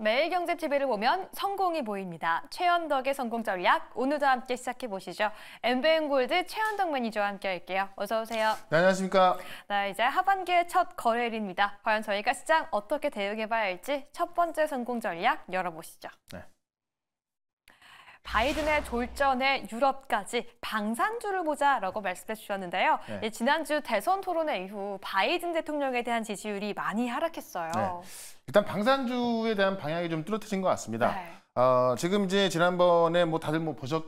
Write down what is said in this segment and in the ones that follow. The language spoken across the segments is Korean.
매일경제TV를 보면 성공이 보입니다. 최현덕의 성공 전략, 오늘도 함께 시작해 보시죠. MBN골드 최현덕 매니저와 함께 할게요. 어서 오세요. 네, 안녕하십니까. 네, 이제 하반기의 첫 거래일입니다. 과연 저희가 시장 어떻게 대응해 봐야 할지 첫 번째 성공 전략 열어보시죠. 네. 바이든의 졸전에 유럽까지 방산주를 보자라고 말씀해 주셨는데요. 네. 예, 지난주 대선 토론회 이후 바이든 대통령에 대한 지지율이 많이 하락했어요. 네. 일단 방산주에 대한 방향이 좀 뚜렷해진 것 같습니다. 네. 어, 지금 이제 지난번에 뭐 다들 뭐 보셨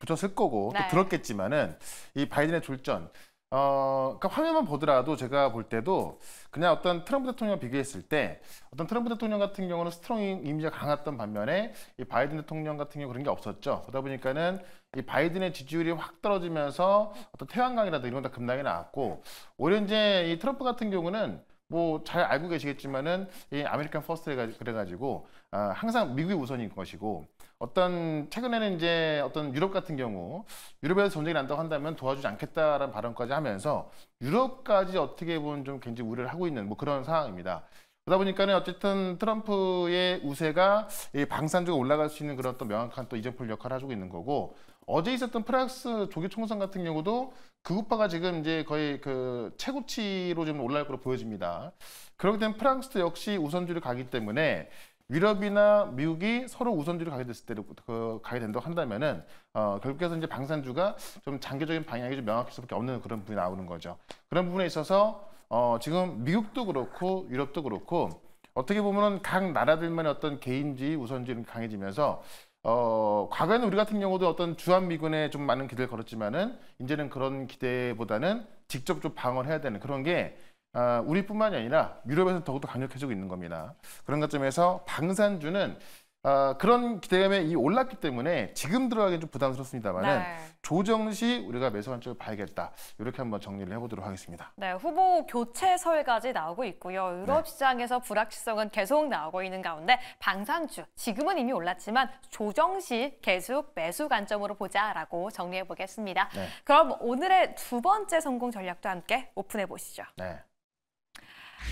보셨을 거고 또 네. 들었겠지만은 이 바이든의 졸전 어, 그러니까 화면만 보더라도 제가 볼 때도 그냥 어떤 트럼프 대통령과 비교했을 때 어떤 트럼프 대통령 같은 경우는 스트롱 이미지가 강했던 반면에 이 바이든 대통령 같은 경우 는 그런 게 없었죠. 그러다 보니까는 이 바이든의 지지율이 확 떨어지면서 어떤 태양광이라든가 이런 다 급락이 나왔고 오히려 이제 이 트럼프 같은 경우는 뭐잘 알고 계시겠지만은 이 아메리칸 퍼스트 가 그래가지고 아, 항상 미국이 우선인 것이고 어떤 최근에는 이제 어떤 유럽 같은 경우 유럽에서 전쟁이 난다고 한다면 도와주지 않겠다라는 발언까지 하면서 유럽까지 어떻게 보면 좀 굉장히 우려를 하고 있는 뭐 그런 상황입니다. 그러다 보니까는 어쨌든 트럼프의 우세가 방산적으로 올라갈 수 있는 그런 또 명확한 또 이정풀 역할을 해주고 있는 거고 어제 있었던 프랑스 조기 총선 같은 경우도 그우파가 지금 이제 거의 그 최고치로 좀 올라갈 것으로 보여집니다. 그렇게 되면 프랑스도 역시 우선주를 가기 때문에 유럽이나 미국이 서로 우선주를 가게 됐을 때로 그 가게 된다고 한다면은 어, 결국에서 이제 방산주가 좀 장기적인 방향이 좀 명확할 수밖에 없는 그런 부분이 나오는 거죠. 그런 부분에 있어서 어, 지금 미국도 그렇고 유럽도 그렇고 어떻게 보면각 나라들만의 어떤 개인주의 우선주의는 강해지면서 어, 과거에는 우리 같은 경우도 어떤 주한미군에 좀 많은 기대를 걸었지만은 이제는 그런 기대보다는 직접 좀 방어를 해야 되는 그런 게 어, 우리뿐만이 아니라 유럽에서 더욱더 강력해지고 있는 겁니다. 그런 관점에서 방산주는 아, 그런 기대감에이 올랐기 때문에 지금 들어가기엔좀 부담스럽습니다만은 네. 조정 시 우리가 매수한 쪽을 봐야겠다. 이렇게 한번 정리를 해보도록 하겠습니다. 네, 후보 교체설까지 나오고 있고요. 유럽 네. 시장에서 불확실성은 계속 나오고 있는 가운데 방상주 지금은 이미 올랐지만 조정 시 계속 매수 관점으로 보자라고 정리해 보겠습니다. 네. 그럼 오늘의 두 번째 성공 전략도 함께 오픈해 보시죠. 네.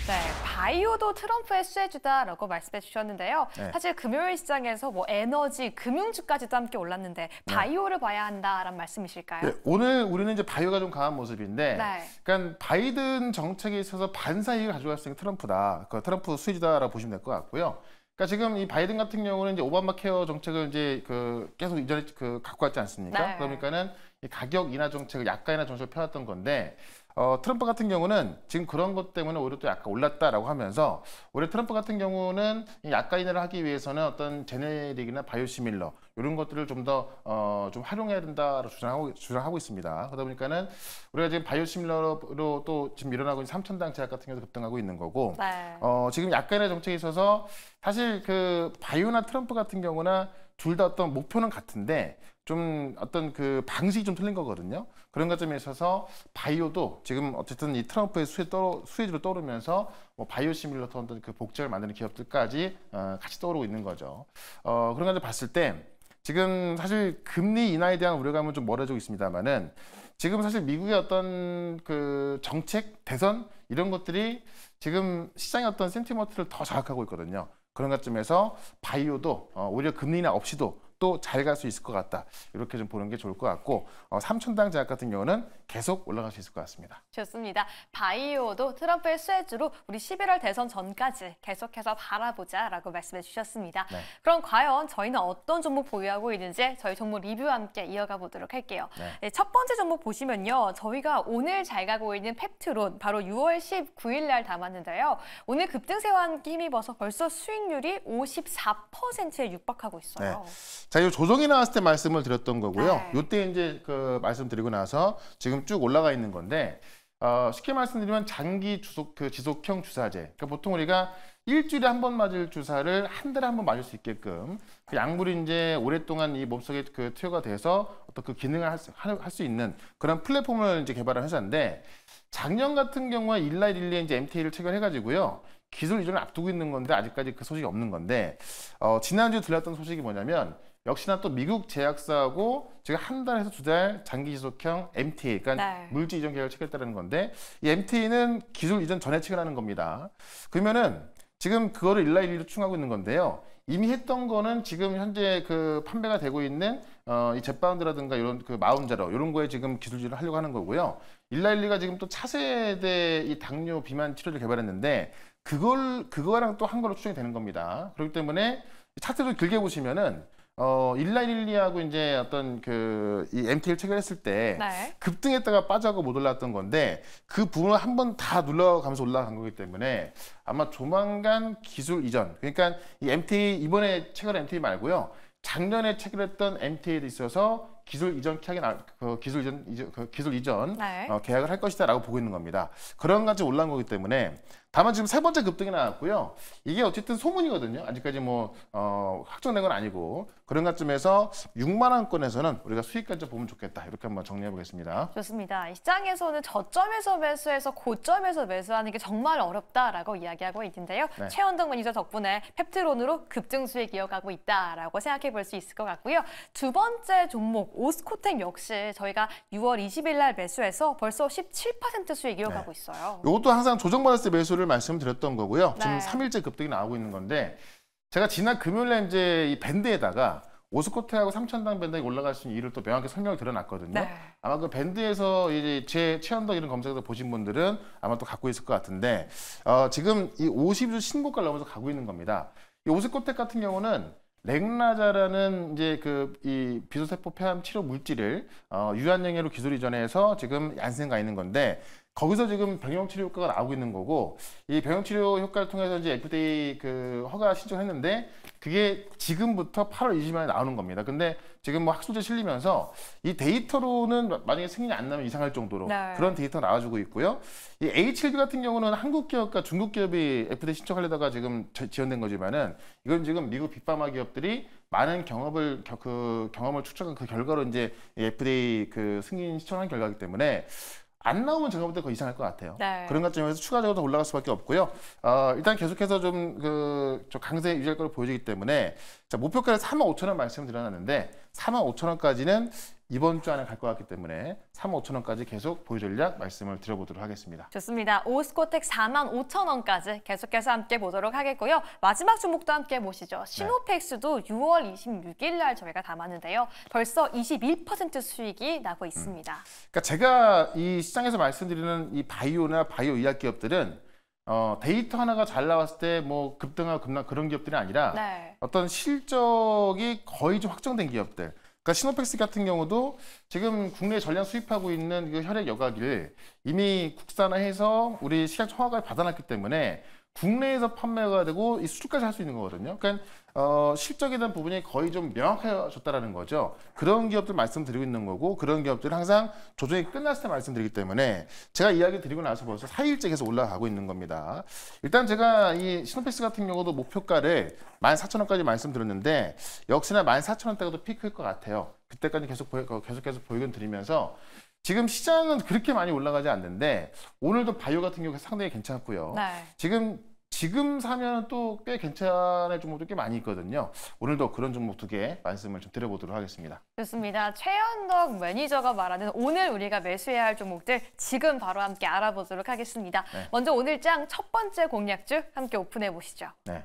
네, 바이오도 트럼프의 수혜주다라고 말씀해 주셨는데요. 네. 사실 금요일 시장에서 뭐 에너지, 금융주까지도 함께 올랐는데 네. 바이오를 네. 봐야 한다라는 말씀이실까요? 네, 오늘 우리는 이제 바이오가 좀 강한 모습인데, 네. 그러니까 바이든 정책에 있어서 반사 이익을 가져갈 수 있는 트럼프다. 그 트럼프 수혜주다라고 보시면 될 것 같고요. 그니까 지금 이 바이든 같은 경우는 이제 오바마 케어 정책을 이제 그 계속 이전에 그 갖고 왔지 않습니까? 네. 그러니까는 가격 인하 정책을 약간이나 정책을 펴왔던 건데. 어, 트럼프 같은 경우는 지금 그런 것 때문에 오히려 또 약간 올랐다라고 하면서 올해 트럼프 같은 경우는 약가인을 하기 위해서는 어떤 제네릭이나 바이오시밀러 이런 것들을 좀 더좀 어, 좀 활용해야 된다라고 주장하고, 주장하고 있습니다. 그러다 보니까는 우리가 지금 바이오시밀러로 또 지금 일어나고 있는 삼천당 제약 같은 경우도 급등하고 있는 거고 네. 어, 지금 약간의 정책에 있어서 사실 그 바이오나 트럼프 같은 경우나 둘 다 어떤 목표는 같은데 좀 어떤 그 방식이 좀 틀린 거거든요. 그런 것점에 있어서 바이오도 지금 어쨌든 이 트럼프의 수혜 떠 수혜주로 떠오르면서 뭐 바이오 시뮬레이터 어떤 그 복제를 만드는 기업들까지 어, 같이 떠오르고 있는 거죠. 어, 그런 관점 봤을 때 지금 사실 금리 인하에 대한 우려감은 좀 멀어지고 있습니다만은 지금 사실 미국의 어떤 그 정책 대선 이런 것들이 지금 시장의 어떤 센티먼트를 더 자극하고 있거든요. 그런 관점에서 바이오도 어, 오히려 금리나 없이도 또잘갈수 있을 것 같다. 이렇게 좀 보는 게 좋을 것 같고 어, 삼촌당 제약 같은 경우는 계속 올라갈 수 있을 것 같습니다. 좋습니다. 바이오도 트럼프의 쇠주로 우리 11월 대선 전까지 계속해서 바라보자라고 말씀해 주셨습니다. 네. 그럼 과연 저희는 어떤 종목 보유하고 있는지 저희 종목 리뷰와 함께 이어가 보도록 할게요. 네. 네, 첫 번째 종목 보시면요. 저희가 오늘 잘 가고 있는 펩트론 바로 6월 19일 날 담았는데요. 오늘 급등세와 함께 힘입어서 벌써 수익률이 54%에 육박하고 있어요. 네. 자, 이 조정이 나왔을 때 말씀을 드렸던 거고요. 네. 요때 이제 그 말씀드리고 나서 지금 쭉 올라가 있는 건데 어, 쉽게 말씀드리면 장기 주속 그 지속형 주사제. 그러니까 보통 우리가 일주일에 한 번 맞을 주사를 한 달에 한 번 맞을 수 있게끔 그 약물이 이제 오랫동안 이 몸속에 그 투여가 돼서 어떤 그 기능을 할 수 있는 그런 플랫폼을 이제 개발한 회사인데 작년 같은 경우에 일라일리에 이제 MTA를 체결해가지고요. 기술 이전을 앞두고 있는 건데 아직까지 그 소식이 없는 건데 어, 지난주에 들렸던 소식이 뭐냐면 역시나 또 미국 제약사하고 지금 한 달에서 두 달 장기 지속형 MT, 그러니까 네. 물질 이전 계약을 체결했다는 건데 이 MT는 기술 이전 전에 체결하는 겁니다. 그러면은 지금 그거를 일라일리로 충하고 있는 건데요. 이미 했던 거는 지금 현재 그 판매가 되고 있는 어, 이 j e 바운드라든가 이런 그 마운자로 이런 거에 지금 기술질을 하려고 하는 거고요. 일라일리가 지금 또 차세대 이 당뇨 비만 치료를 개발했는데 그걸 그거랑 또 한 걸로 추정이 되는 겁니다. 그렇기 때문에 차트도 길게 보시면은 어, 1912하고 이제 어떤 그, 이 MT를 체결했을 때 네. 급등했다가 빠져고 못올라왔던 건데 그 부분을 한 번 다 눌러가면서 올라간 거기 때문에 아마 조만간 기술 이전 그러니까 이 MT 이번에 체결한 MT 말고요 작년에 체결했던 MT에 있어서 기술 이전 계약이 나, 그 기술 이전, 이전 그 기술 이전 네. 어, 계약을 할 것이다라고 보고 있는 겁니다. 그런 가지 올라온 거기 때문에 다만 지금 세 번째 급등이 나왔고요. 이게 어쨌든 소문이거든요. 아직까지 뭐 어, 확정된 건 아니고 그런 관점에서 6만 원권에서는 우리가 수익 까지 보면 좋겠다. 이렇게 한번 정리해 보겠습니다. 좋습니다. 시장에서는 저점에서 매수해서 고점에서 매수하는 게 정말 어렵다라고 이야기하고 있는데요. 네. 최원동 매이저 덕분에 펩트론으로 급등 수익 이어가고 있다라고 생각해 볼 수 있을 것 같고요. 두 번째 종목 오스코텍 역시 저희가 6월 20일 날 매수해서 벌써 17% 수익 이어가고 네. 있어요. 이것도 항상 조정받았을 때 매수를 말씀드렸던 거고요. 네. 지금 3일째 급등이 나오고 있는 건데 제가 지난 금요일에 이제 이 밴드에다가 오스코텍하고 삼천당 밴드에 올라갈 수 있는 이유를 또 명확히 설명을 드려놨거든요. 네. 아마 그 밴드에서 이제 제 최연덕 이런 검색에서 보신 분들은 아마 또 갖고 있을 것 같은데 어, 지금 이 50주 신고가를 넘어서 가고 있는 겁니다. 이 오스코텍 같은 경우는 렉나자라는 이제 그 이 비소세포 폐암 치료 물질을 어, 유한양해로 기술 이전해서 지금 안생가 있는 건데 거기서 지금 병용 치료 효과가 나오고 있는 거고 이 병용 치료 효과를 통해서 이제 FDA 그 허가 신청했는데 그게 지금부터 8월 20일 만에 나오는 겁니다. 근데 지금 뭐 학술제 실리면서 이 데이터로는 만약에 승인이 안 나면 이상할 정도로 네. 그런 데이터 나와주고 있고요. 이 H1B 같은 경우는 한국 기업과 중국 기업이 FDA 신청하려다가 지금 지연된 거지만은 이건 지금 미국 빅파마 기업들이 많은 경험을 그 경험을 추적한그 결과로 이제 FDA 그 승인 신청한 결과이기 때문에 안 나오면 제가 볼 때 더 이상할 것 같아요. 네. 그런 관점에서 추가적으로 더 올라갈 수밖에 없고요. 어, 일단 계속해서 좀그 강세 유지할 걸 보여주기 때문에 자, 목표가를 3만 5천 원 말씀드려놨는데 4만 5천 원까지는 이번 주 안에 갈 것 같기 때문에 3 5 0 0 0원까지 계속 보유 전략 말씀을 드려보도록 하겠습니다. 좋습니다. 오스코텍 4만 5천 원까지 계속해서 함께 보도록 하겠고요. 마지막 주목도 함께 보시죠. 신호팩스도 네. 6월 26일 날 저희가 담았는데요. 벌써 21% 수익이 나고 음. 있습니다. 음. 그러니까 제가 이 시장에서 말씀드리는 이 바이오나 바이오 의학 기업들은 어, 데이터 하나가 잘 나왔을 때 뭐 급등하고 급락 그런 기업들이 아니라 네. 어떤 실적이 거의 좀 확정된 기업들. 그러니까 시노펙스 같은 경우도 지금 국내 전량 수입하고 있는 그 혈액 여과기를 이미 국산화해서 우리 식약 처화가 받아놨기 때문에 국내에서 판매가 되고 이 수출까지 할 수 있는 거거든요. 그러니까 어, 실적에 대한 부분이 거의 좀 명확해졌다라는 거죠. 그런 기업들 말씀드리고 있는 거고 그런 기업들 항상 조정이 끝났을 때 말씀드리기 때문에 제가 이야기 드리고 나서 벌써 4일째 계속 올라가고 있는 겁니다. 일단 제가 이 시노패스 같은 경우도 목표가를 14,000원까지 말씀드렸는데 역시나 14,000원대가 더 피크일 것 같아요. 그때까지 계속 보여, 계속 계속 보이견 드리면서 지금 시장은 그렇게 많이 올라가지 않는데 오늘도 바이오 같은 경우가 상당히 괜찮고요. 네. 지금 지금 사면 또 꽤 괜찮을 종목도 꽤 많이 있거든요. 오늘도 그런 종목 두 개 말씀을 좀 드려보도록 하겠습니다. 좋습니다. 최현덕 매니저가 말하는 오늘 우리가 매수해야 할 종목들 지금 바로 함께 알아보도록 하겠습니다. 네. 먼저 오늘 장 첫 번째 공략주 함께 오픈해 보시죠. 네.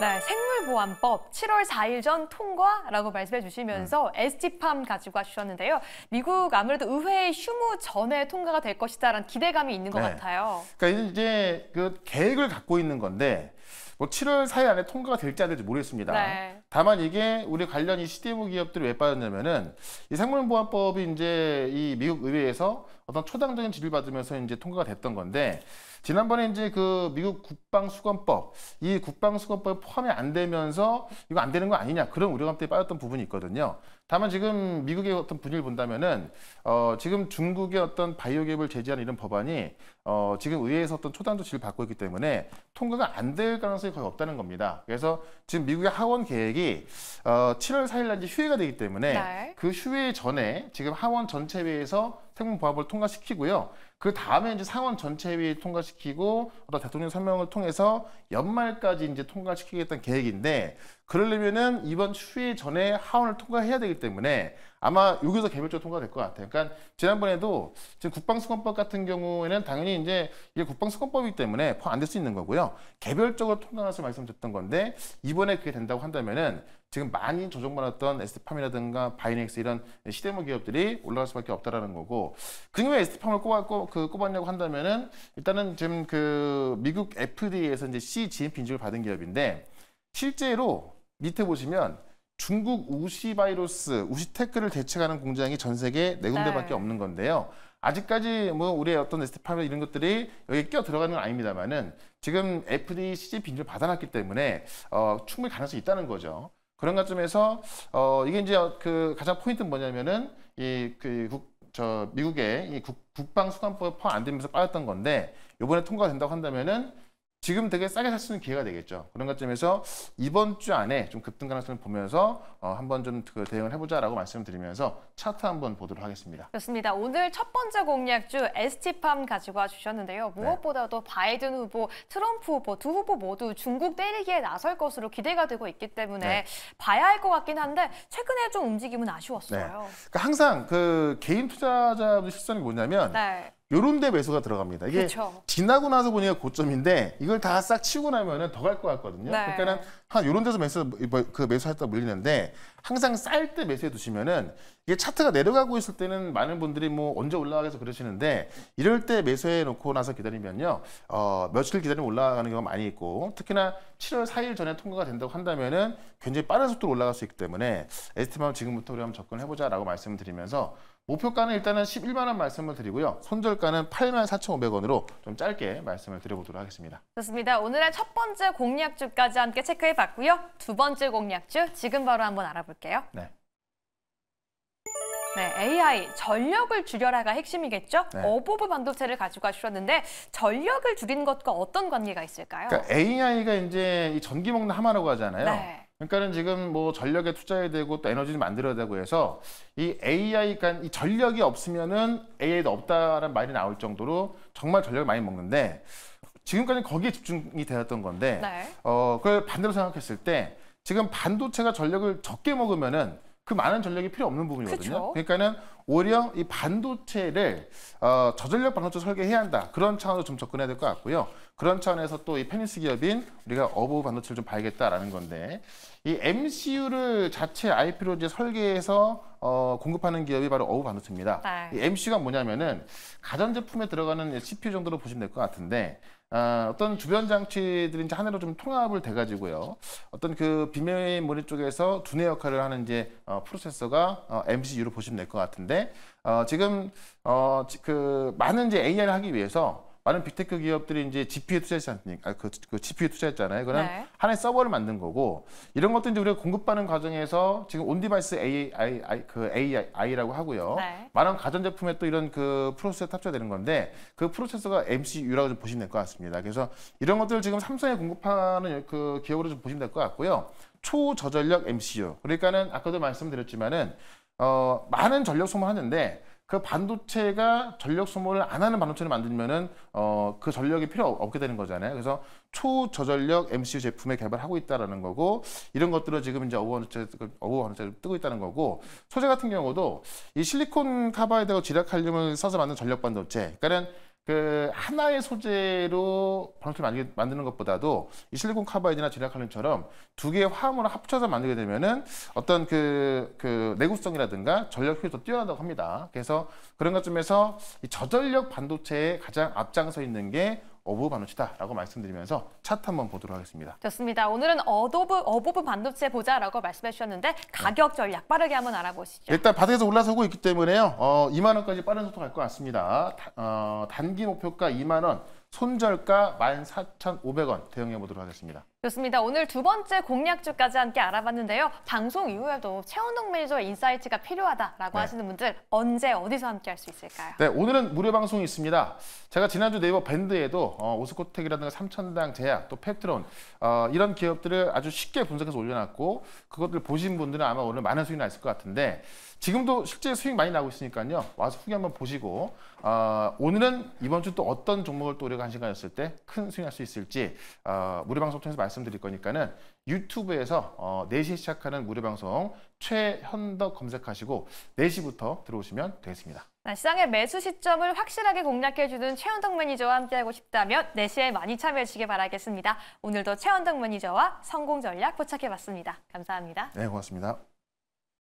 네, 생물보안법 7월 4일 전 통과라고 말씀해 주시면서 네. 에스티팜 가지고 가주셨는데요 미국 아무래도 의회의 휴무 전에 통과가 될 것이다라는 기대감이 있는 것 네. 같아요. 그러니까 이제 그 계획을 갖고 있는 건데 뭐 7월 4일 안에 통과가 될지 안 될지 모르겠습니다. 네. 다만 이게 우리 관련 이 CDMO 기업들이 왜 빠졌냐면은 이 생물보안법이 이제 이 미국 의회에서 어떤 초당적인 지를 받으면서 이제 통과가 됐던 건데 지난번에 이제 그 미국 국방수건법 이 국방수건법에 포함이 안 되면서 이거 안 되는 거 아니냐 그런 우려감때에 문 빠졌던 부분이 있거든요. 다만 지금 미국의 어떤 분위기를 본다면은 어 지금 중국의 어떤 바이오 기업을 제재하는 이런 법안이 어 지금 의회에서 어떤 초단 도치를 받고 있기 때문에 통과가 안 될 가능성이 거의 없다는 겁니다. 그래서 지금 미국의 하원 계획이 어 7월 4일 날 이제 휴회가 되기 때문에 네. 그 휴회 전에 지금 하원 전체 회에서 태국보합을 통과시키고요. 그 다음에 이제 상원 전체회의 통과시키고 어 대통령 설명을 통해서 연말까지 이제 통과시키겠다는 계획인데 그러려면은 이번 추위 전에 하원을 통과해야 되기 때문에 아마 여기서 개별적으로 통과될 것 같아요. 그러니까 지난번에도 지금 국방수권법 같은 경우에는 당연히 이제 이게 국방수권법이기 때문에 포함 안될 수 있는 거고요. 개별적으로 통과해서 말씀드렸던 건데 이번에 그게 된다고 한다면은 지금 많이 조정받았던 에스팜이라든가 바이넥스 이런 시대모 기업들이 올라갈 수밖에 없다라는 거고 그중에 에스팜을 꼽았고 그 꼽았냐고 한다면은 일단은 지금 그 미국 FDA에서 이제 CGMP 인증을 받은 기업인데 실제로 밑에 보시면 중국 우시 바이러스, 우시 테크를 대체하는 공장이 전 세계 네 군데밖에 네. 없는 건데요. 아직까지 뭐 우리의 어떤 에스테팜 이런 것들이 여기 끼어 들어가는 건 아닙니다만은 지금 FDA CGP 인증을 받아놨기 때문에 어, 충분히 가능성이 있다는 거죠. 그런 관점에서 어, 이게 이제 그 가장 포인트는 뭐냐면은 이그국저 미국의 이 국, 방수감법 에 포함 안 되면서 빠졌던 건데 요번에 통과된다고 한다면은 지금 되게 싸게 살 수 있는 기회가 되겠죠. 그런 것점에서 이번 주 안에 좀 급등 가능성을 보면서 어, 한번 좀 그 대응을 해보자라고 말씀드리면서 차트 한번 보도록 하겠습니다. 그렇습니다 오늘 첫 번째 공략주 ST팜 가지고 와주셨는데요. 네. 무엇보다도 네. 바이든 후보, 트럼프 후보 두 후보 모두 중국 때리기에 나설 것으로 기대가 되고 있기 때문에 네. 봐야 할 것 같긴 한데 최근에 좀 움직임은 아쉬웠어요. 네. 그러니까 항상 그 개인 투자자들 실수이 뭐냐면 네. 요런 데 매수가 들어갑니다. 이게 그쵸. 지나고 나서 보니까 고점인데 이걸 다 싹치고 나면은 더 갈 것 같거든요. 네. 그러니까는 한 요런 데서 매수 뭐 그 매수했다 고 물리는데 항상 쌀 때 매수해 두시면은 이게 차트가 내려가고 있을 때는 많은 분들이 뭐 언제 올라가겠어 그러시는데 이럴 때 매수해 놓고 나서 기다리면요. 어, 며칠 기다리면 올라가는 경우가 많이 있고 특히나 7월 4일 전에 통과가 된다고 한다면은 굉장히 빠른 속도로 올라갈 수 있기 때문에 에스티마 지금부터 우리 한번 접근해 보자라고 말씀드리면서 목표가는 일단은 11만원 말씀을 드리고요. 손절가는 8만 4,500원으로 좀 짧게 말씀을 드려보도록 하겠습니다. 좋습니다. 오늘의 첫 번째 공략주까지 함께 체크해봤고요. 두 번째 공략주 지금 바로 한번 알아볼게요. 네. 네, AI, 전력을 줄여라가 핵심이겠죠? 네. 어보브 반도체를 가지고 가셨는데 전력을 줄이 것과 어떤 관계가 있을까요? 그러니까 AI가 이제 전기 먹는 하마라고 하잖아요. 네. 그러니까는 지금 뭐 전력에 투자해야 되고 또 에너지를 만들어야 되고 해서 이 AI, 그러니이 전력이 없으면은 AI도 없다라는 말이 나올 정도로 정말 전력을 많이 먹는데 지금까지 거기에 집중이 되었던 건데 네. 어 그걸 반대로 생각했을 때 지금 반도체가 전력을 적게 먹으면은 그 많은 전략이 필요 없는 부분이거든요. 그쵸? 그러니까는 오히려 이 반도체를 어, 저전력 반도체 설계해야 한다. 그런 차원으로 좀 접근해야 될 것 같고요. 그런 차원에서 또 이 페니스 기업인 우리가 어부 반도체를 좀 봐야겠다라는 건데 이 MCU를 자체 IP로 이제 설계해서 어, 공급하는 기업이 바로 어부 반도체입니다. 네. 이 MCU가 뭐냐면은 가전제품에 들어가는 CPU 정도로 보시면 될 것 같은데 어, 어떤 주변 장치들이 이제 하나로 좀 통합을 돼가지고요. 어떤 그 비메인 모듈 쪽에서 두뇌 역할을 하는 이제 어, 프로세서가 어, MCU로 보시면 될 것 같은데 어, 지금 어, 그 많은 이제 AI를 하기 위해서 많은 빅테크 기업들이 이제 g p u 투자했지 않습니까? 아, 그, 그 GP에 투자했잖아요. 그런 네. 하나의 서버를 만든 거고 이런 것도 이제 우리가 공급받는 과정에서 지금 온디바이스 AI 그 AI라고 하고요. 네. 많은 가전 제품에 또 이런 그 프로세서 탑재되는 건데 그 프로세서가 MCU라고 좀 보시면 될 것 같습니다. 그래서 이런 것들을 지금 삼성에 공급하는 그 기업으로 좀 보시면 될 것 같고요. 초저전력 MCU. 그러니까는 아까도 말씀드렸지만은 어, 많은 전력 소모하는데 그 반도체가 전력 소모를 안 하는 반도체를 만들면은 어, 그 전력이 필요 없게 되는 거잖아요. 그래서 초저전력 MCU 제품을 개발하고 있다라는 거고 이런 것들을 지금 이제 어워원체를 그 뜨고 있다는 거고 소재 같은 경우도 이 실리콘 카바이드가 지락칼륨을 써서 만든 전력 반도체. 그러니까는 그 하나의 소재로 방출을 만드는 것보다도 이 실리콘 카바이드나 제라칼륨처럼 두 개의 화합물을 합쳐서 만들게 되면은 어떤 그, 그 내구성이라든가 전력 효율도 뛰어나다고 합니다. 그래서 그런 것점에서 저전력 반도체에 가장 앞장서 있는 게 어부 반도체다라고 말씀드리면서 차트 한번 보도록 하겠습니다. 좋습니다. 오늘은 어도브, 어부 반도체 보자라고 말씀해 주셨는데 가격 전략 빠르게 한번 알아보시죠. 일단 바닥에서 올라서고 있기 때문에요. 어, 2만 원까지 빠른 속도 갈 것 같습니다. 다, 어, 단기 목표가 2만 원. 손절가 14,500원 대응해 보도록 하겠습니다. 좋습니다. 오늘 두 번째 공략주까지 함께 알아봤는데요. 방송 이후에도 최원동 매니저 인사이트가 필요하다라고 네. 하시는 분들 언제 어디서 함께 할 수 있을까요? 네, 오늘은 무료 방송이 있습니다. 제가 지난주 네이버 밴드에도 어, 오스코텍이라든가 삼천당 제약, 또 펩트론 어, 이런 기업들을 아주 쉽게 분석해서 올려놨고 그것들 보신 분들은 아마 오늘 많은 수익 났을 것 같은데 지금도 실제 수익 많이 나고 있으니까요. 와서 후기 한번 보시고 어, 오늘은 이번 주 또 어떤 종목을 또 우리가 한 시간이었을 때 큰 수익할 수 있을지 어, 무료방송 통해서 말씀드릴 거니까는 유튜브에서 어, 4시에 시작하는 무료방송 최현덕 검색하시고 4시부터 들어오시면 되겠습니다. 아, 시장의 매수 시점을 확실하게 공략해주는 최현덕 매니저와 함께하고 싶다면 4시에 많이 참여해주시기 바라겠습니다. 오늘도 최현덕 매니저와 성공 전략 포착해봤습니다. 감사합니다. 네, 고맙습니다.